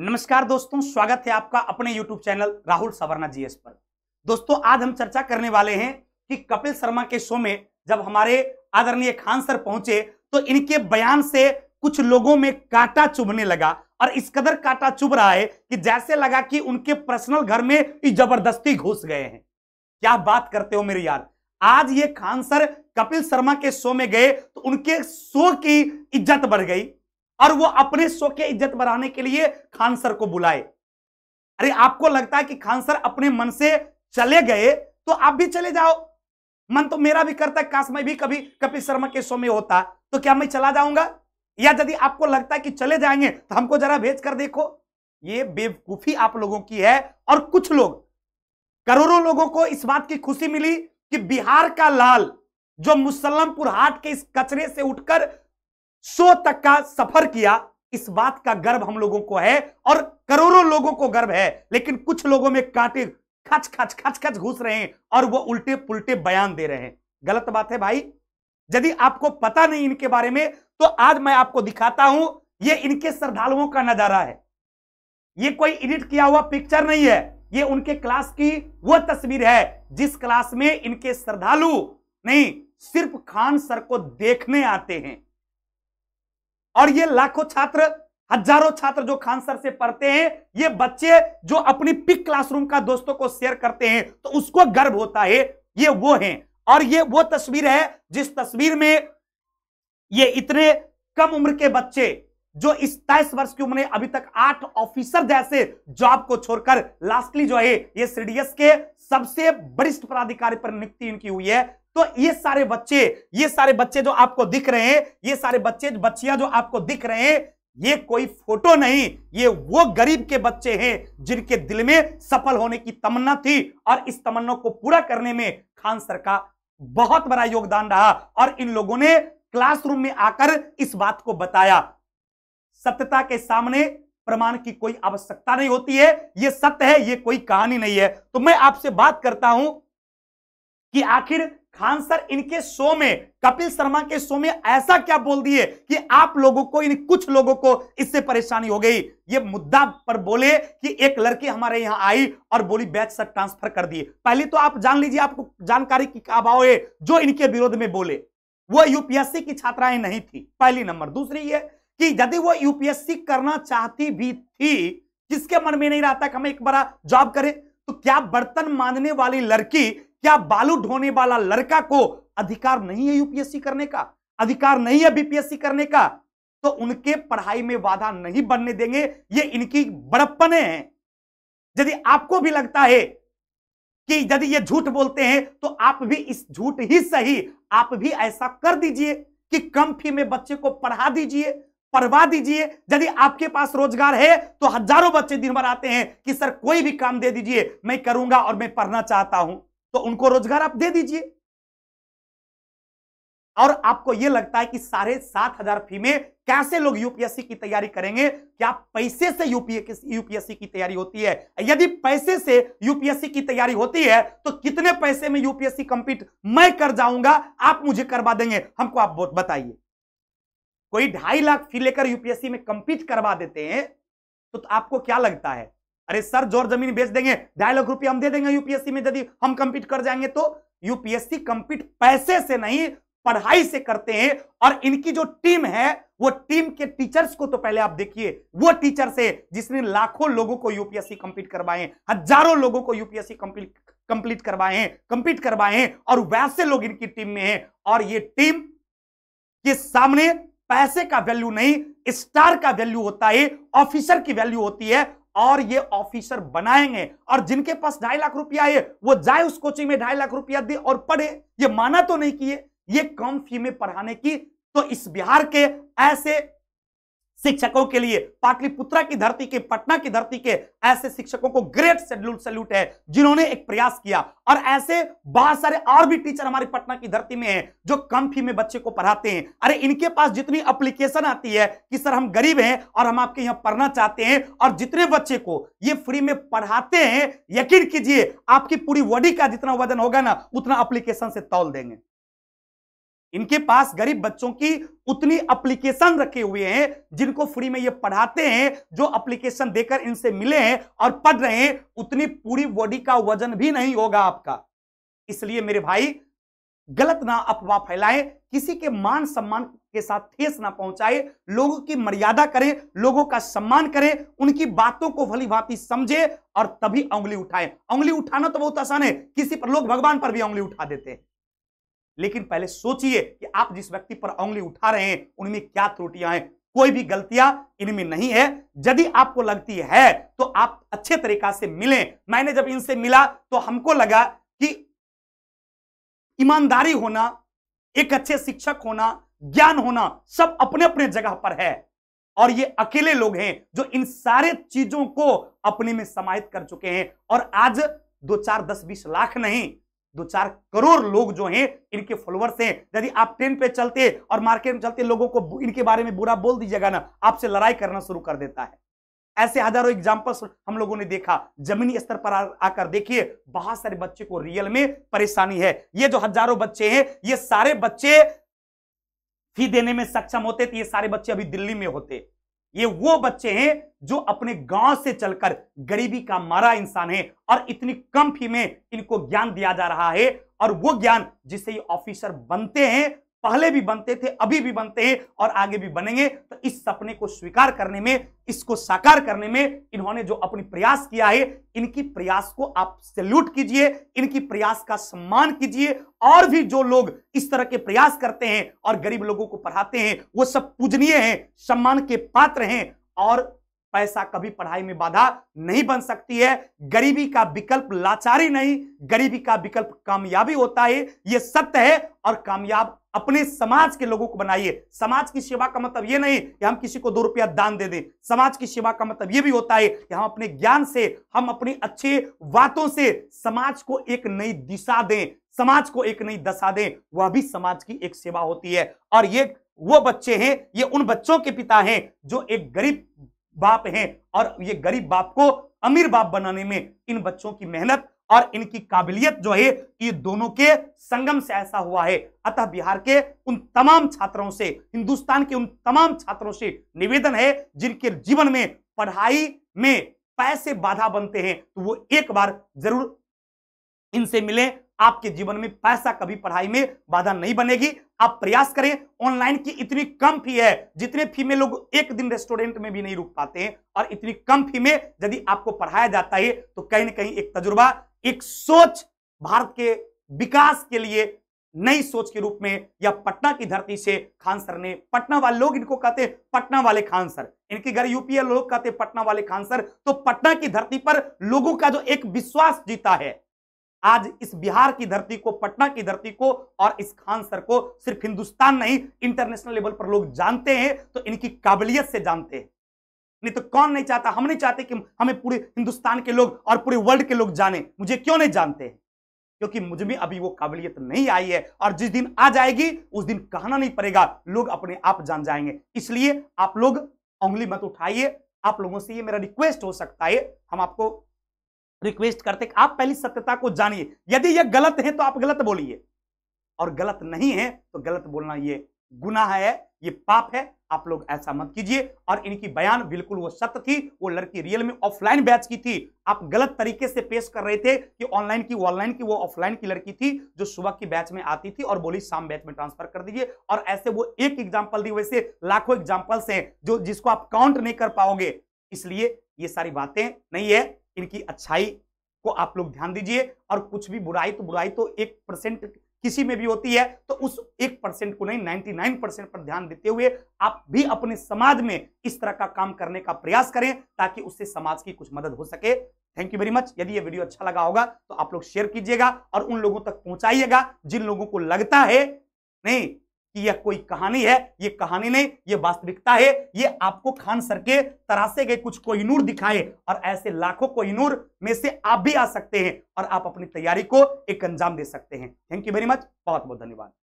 नमस्कार दोस्तों स्वागत है आपका अपने YouTube channel Rahul Savarna GS पर दोस्तों आज हम चर्चा करने वाले हैं कि कपिल शर्मा के शो में जब हमारे आदरणीय खान सर पहुंचे तो इनके बयान से कुछ लोगों में कांटा चुभने लगा और इस कदर कांटा चुभ रहा है कि जैसे लगा कि उनके पर्सनल घर में जबरदस्ती घुस गए हैं क्या बात करते हो मेरे यार आज ये खान सर कपिल शर्मा के शो में गए तो उनके शो की इज्जत बढ़ गई और वो अपने शो के इज्जत बढ़ाने के लिए खान सर को बुलाए अरे आपको लगता है कि खान सर अपने मन से चले गए तो आप भी चले जाओ मन तो मेरा भी करता है काश मैं भी कभी कपिल शर्मा के शो में होता तो क्या मैं चला जाऊंगा या यदि आपको लगता है कि चले जाएंगे तो हमको जरा भेज कर देखो ये बेवकूफी आप लोगों की है और कुछ लोग करोड़ों लोगों को इस बात की खुशी मिली कि बिहार का लाल जो मुसलमपुर हाट के इस कचरे से उठकर सौ तक का सफर किया इस बात का गर्व हम लोगों को है और करोड़ों लोगों को गर्व है लेकिन कुछ लोगों में कांटे खच खच खच खच घुस रहे हैं और वो उल्टे पुल्टे बयान दे रहे हैं गलत बात है भाई यदि आपको पता नहीं इनके बारे में तो आज मैं आपको दिखाता हूं ये इनके श्रद्धालुओं का नजारा है ये कोई एडिट किया हुआ पिक्चर नहीं है ये उनके क्लास की वो तस्वीर है जिस क्लास में इनके श्रद्धालु नहीं सिर्फ खान सर को देखने आते हैं और ये लाखों छात्र हजारों छात्र जो खान सर से पढ़ते हैं ये बच्चे जो अपनी पिक क्लासरूम का दोस्तों को शेयर करते हैं तो उसको गर्व होता है ये वो हैं और ये वो तस्वीर है जिस तस्वीर में ये इतने कम उम्र के बच्चे जो इस तेईस वर्ष की उम्र में अभी तक आठ ऑफिसर जैसे जॉब को छोड़कर लास्टली जो है ये सीडीएस के सबसे वरिष्ठ पदाधिकारी पर नियुक्ति इनकी हुई है तो ये सारे बच्चे ये सारे बच्चे जो आपको दिख रहे हैं ये सारे बच्चे बच्चियां जो आपको दिख रहे हैं ये कोई फोटो नहीं ये वो गरीब के बच्चे हैं जिनके दिल में सफल होने की तमन्ना थी और इस तमन्ना को पूरा करने में खान सर का बहुत बड़ा योगदान रहा और इन लोगों ने क्लासरूम में आकर इस बात को बताया सत्यता के सामने प्रमाण की कोई आवश्यकता नहीं होती है यह सत्य है यह कोई कहानी नहीं है तो मैं आपसे बात करता हूं कि आखिर खान सर इनके शो में कपिल शर्मा के शो में ऐसा क्या बोल दिए कि आप लोगों को इन कुछ लोगों को इससे परेशानी हो गई ये मुद्दा पर बोले कि एक लड़की हमारे यहां आई और बोली बैच सर ट्रांसफर कर दिए पहले तो आप जान लीजिए आपको जानकारी की अभाव है जो इनके विरोध में बोले वो यूपीएससी की छात्राएं नहीं थी पहली नंबर दूसरी ये कि यदि वो यूपीएससी करना चाहती भी थी किसके मन में नहीं रहता कि हम एक बड़ा जॉब करें तो क्या बर्तन मांगने वाली लड़की क्या बालू ढोने वाला लड़का को अधिकार नहीं है यूपीएससी करने का अधिकार नहीं है बीपीएससी करने का तो उनके पढ़ाई में बाधा नहीं बनने देंगे ये इनकी बड़प्पने हैं यदि आपको भी लगता है कि यदि ये झूठ बोलते हैं तो आप भी इस झूठ ही सही आप भी ऐसा कर दीजिए कि कम फी में बच्चे को पढ़ा दीजिए पढ़वा दीजिए यदि आपके पास रोजगार है तो हजारों बच्चे दिन भर आते हैं कि सर कोई भी काम दे दीजिए मैं करूंगा और मैं पढ़ना चाहता हूं तो उनको रोजगार आप दे दीजिए और आपको यह लगता है कि साढ़े सात हजार फी में कैसे लोग यूपीएससी की तैयारी करेंगे क्या पैसे से यूपीएससी की तैयारी होती है यदि पैसे से यूपीएससी की तैयारी होती है तो कितने पैसे में यूपीएससी कंप्लीट मैं कर जाऊंगा आप मुझे करवा देंगे हमको आप बताइए कोई ढाई लाख फी लेकर यूपीएससी में कंपीट करवा देते हैं तो, तो आपको क्या लगता है अरे सर जोर जमीन बेच देंगे ढाई लाख रुपया हम दे देंगे यूपीएससी में यदि हम कंपीट कर जाएंगे तो यूपीएससी कंपीट पैसे से नहीं पढ़ाई से करते हैं और इनकी जो टीम है वो टीम के टीचर्स को तो पहले आप देखिए वो टीचर है जिसने लाखों लोगों को यूपीएससी कंप्लीट करवाए हजारों लोगों को यूपीएससी कंप्लीट कंप्लीट करवाए कंप्लीट करवाए हैं और वैसे लोग इनकी टीम में हैं और ये टीम के सामने पैसे का वैल्यू नहीं स्टार का वैल्यू होता है ऑफिसर की वैल्यू होती है और ये ऑफिसर बनाएंगे और जिनके पास ढाई लाख रुपया है वो जाए उस कोचिंग में ढाई लाख रुपया दे और पढ़े ये माना तो नहीं किए ये कम फी में पढ़ाने की तो इस बिहार के ऐसे शिक्षकों के लिए पाटलिपुत्रा की धरती के पटना की धरती के ऐसे शिक्षकों को ग्रेट सैल्यूट सेल्यूट है जिन्होंने एक प्रयास किया और ऐसे बहुत सारे और भी टीचर हमारी पटना की धरती में हैं जो कम फी में बच्चे को पढ़ाते हैं अरे इनके पास जितनी अप्लीकेशन आती है कि सर हम गरीब हैं और हम आपके यहाँ पढ़ना चाहते हैं और जितने बच्चे को ये फ्री में पढ़ाते हैं यकीन कीजिए आपकी पूरी बॉडी का जितना वजन होगा ना उतना अप्लीकेशन से तौल देंगे इनके पास गरीब बच्चों की उतनी अप्लीकेशन रखे हुए हैं जिनको फ्री में ये पढ़ाते हैं जो अप्लीकेशन देकर इनसे मिले हैं और पढ़ रहे हैं उतनी पूरी बॉडी का वजन भी नहीं होगा आपका इसलिए मेरे भाई गलत ना अफवाह फैलाएं किसी के मान सम्मान के साथ ठेस ना पहुंचाए लोगों की मर्यादा करें लोगों का सम्मान करें उनकी बातों को भली भांति समझे और तभी उंगली उठाएं उंगली उठाना तो बहुत आसान है किसी पर लोग भगवान पर भी उंगली उठा देते हैं लेकिन पहले सोचिए कि आप जिस व्यक्ति पर उंगली उठा रहे हैं उनमें क्या त्रुटियां हैं कोई भी गलतियां इनमें नहीं है यदि आपको लगती है तो आप अच्छे तरीका से मिलें मैंने जब इनसे मिला तो हमको लगा कि ईमानदारी होना एक अच्छे शिक्षक होना ज्ञान होना सब अपने अपने जगह पर है और ये अकेले लोग हैं जो इन सारे चीजों को अपने में समाहित कर चुके हैं और आज दो चार दस बीस लाख नहीं दो चार करोड़ लोग जो हैं इनके फॉलोअर्स हैं यदि आप ट्रेन पे चलते और मार्केट में चलते लोगों को इनके बारे में बुरा बोल दीजिएगा ना आपसे लड़ाई करना शुरू कर देता है ऐसे हजारों एग्जाम्पल्स हम लोगों ने देखा जमीनी स्तर पर आकर देखिए बहुत सारे बच्चे को रियल में परेशानी है ये जो हजारों बच्चे हैं ये सारे बच्चे फी देने में सक्षम होते थे ये सारे बच्चे अभी दिल्ली में होते ये वो बच्चे हैं जो अपने गांव से चलकर गरीबी का मारा इंसान है और इतनी कम फी में इनको ज्ञान दिया जा रहा है और वो ज्ञान जिसे ये ऑफिसर बनते हैं पहले भी बनते थे अभी भी बनते हैं और आगे भी बनेंगे तो इस सपने को स्वीकार करने में इसको साकार करने में इन्होंने जो अपनी प्रयास किया है इनकी प्रयास को आप सल्यूट कीजिए इनकी प्रयास का सम्मान कीजिए और भी जो लोग इस तरह के प्रयास करते हैं और गरीब लोगों को पढ़ाते हैं वो सब पूजनीय हैं सम्मान के पात्र हैं और पैसा कभी पढ़ाई में बाधा नहीं बन सकती है गरीबी का विकल्प लाचारी नहीं गरीबी का विकल्प कामयाबी होता है ये सत्य है और कामयाब अपने समाज के लोगों को बनाइए समाज की सेवा का मतलब ये नहीं कि हम किसी को दो रुपया दान दे दें समाज की सेवा का मतलब ये भी होता है कि हम अपने ज्ञान से हम अपनी अच्छी बातों से समाज को एक नई दिशा दें समाज को एक नई दशा दें वह भी समाज की एक सेवा होती है और ये वो बच्चे हैं ये उन बच्चों के पिता हैं जो एक गरीब बाप हैं और ये गरीब बाप को अमीर बाप बनाने में इन बच्चों की मेहनत और इनकी काबिलियत जो है ये दोनों के संगम से ऐसा हुआ है अतः बिहार के उन तमाम छात्रों से हिंदुस्तान के उन तमाम छात्रों से निवेदन है जिनके जीवन में पढ़ाई में पैसे बाधा बनते हैं तो वो एक बार जरूर इनसे मिले आपके जीवन में पैसा कभी पढ़ाई में बाधा नहीं बनेगी आप प्रयास करें ऑनलाइन की इतनी कम फी है जितने फी में लोग एक दिन रेस्टोरेंट में भी नहीं रुक पाते हैं और इतनी कम फी में यदि आपको पढ़ाया जाता है तो कहीं ना कहीं एक तजुर्बा एक सोच भारत के विकास के लिए नई सोच के रूप में या पटना की धरती से खान सर ने पटना वाले लोग इनको कहते हैं पटना वाले खान सर इनके घर यूपीए लोग कहते हैं पटना वाले खान सर तो पटना की धरती पर लोगों का जो एक विश्वास जीता है आज इस बिहार की धरती को पटना की धरती को और इस खान सर को सिर्फ हिंदुस्तान नहीं इंटरनेशनल लेवल पर लोग जानते हैं तो इनकी काबिलियत से जानते हैं नहीं तो कौन नहीं चाहता हम नहीं चाहते कि हमें पूरे हिंदुस्तान के लोग और पूरे वर्ल्ड के लोग जाने मुझे क्यों नहीं जानते क्योंकि मुझ में अभी वो काबिलियत नहीं आई है और जिस दिन आ जाएगी उस दिन कहना नहीं पड़ेगा लोग अपने आप जान जाएंगे इसलिए आप लोग उंगली मत उठाइए आप लोगों से ये मेरा रिक्वेस्ट हो सकता है हम आपको रिक्वेस्ट करते आप पहली सत्यता को जानिए यदि यह गलत है तो आप गलत बोलिए और गलत नहीं है तो गलत बोलना ये गुनाह है ये पाप है आप लोग ऐसा मत कीजिए और इनकी बयान बिल्कुल वो सत्य थी वो लड़की रियल में ऑफलाइन बैच की थी आप गलत तरीके से पेश कर रहे थे कि ऑनलाइन की ऑनलाइन की वो ऑफलाइन की लड़की थी जो सुबह की बैच में आती थी और बोली शाम बैच में ट्रांसफर कर दीजिए और ऐसे वो एक एग्जाम्पल दी वैसे लाखों एग्जाम्पल्स हैं जो जिसको आप काउंट नहीं कर पाओगे इसलिए ये सारी बातें नहीं है इनकी अच्छाई को आप लोग ध्यान दीजिए और कुछ भी बुराई तो बुराई तो एक परसेंट किसी में भी होती है तो उस एक परसेंट को नहीं नाइन्टी नाइन परसेंट पर ध्यान देते हुए आप भी अपने समाज में इस तरह का काम करने का प्रयास करें ताकि उससे समाज की कुछ मदद हो सके थैंक यू वेरी मच यदि ये वीडियो अच्छा लगा होगा तो आप लोग शेयर कीजिएगा और उन लोगों तक पहुंचाइएगा जिन लोगों को लगता है नहीं कि यह कोई कहानी है ये कहानी नहीं यह वास्तविकता है ये आपको खान सर के तरासे गए कुछ कोहिनूर दिखाए और ऐसे लाखों कोहिनूर में से आप भी आ सकते हैं और आप अपनी तैयारी को एक अंजाम दे सकते हैं थैंक यू वेरी मच बहुत बहुत धन्यवाद